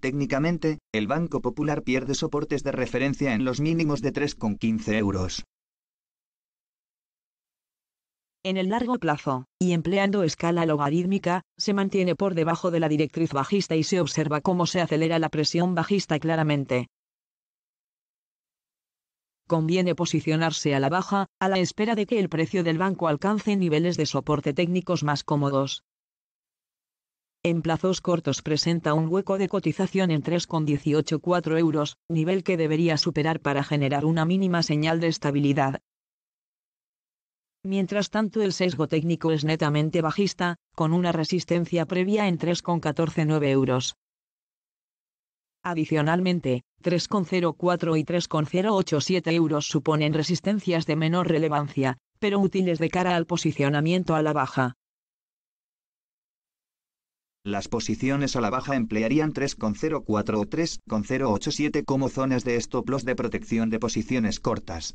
Técnicamente, el Banco Popular pierde soportes de referencia en los mínimos de 3,15 euros. En el largo plazo, y empleando escala logarítmica, se mantiene por debajo de la directriz bajista y se observa cómo se acelera la presión bajista claramente. Conviene posicionarse a la baja, a la espera de que el precio del banco alcance niveles de soporte técnicos más cómodos. En plazos cortos presenta un hueco de cotización en 3,184 euros, nivel que debería superar para generar una mínima señal de estabilidad. Mientras tanto el sesgo técnico es netamente bajista, con una resistencia previa en 3,149 euros. Adicionalmente, 3,04 y 3,087 euros suponen resistencias de menor relevancia, pero útiles de cara al posicionamiento a la baja. Las posiciones a la baja emplearían 3,04 o 3,087 como zonas de stop loss de protección de posiciones cortas.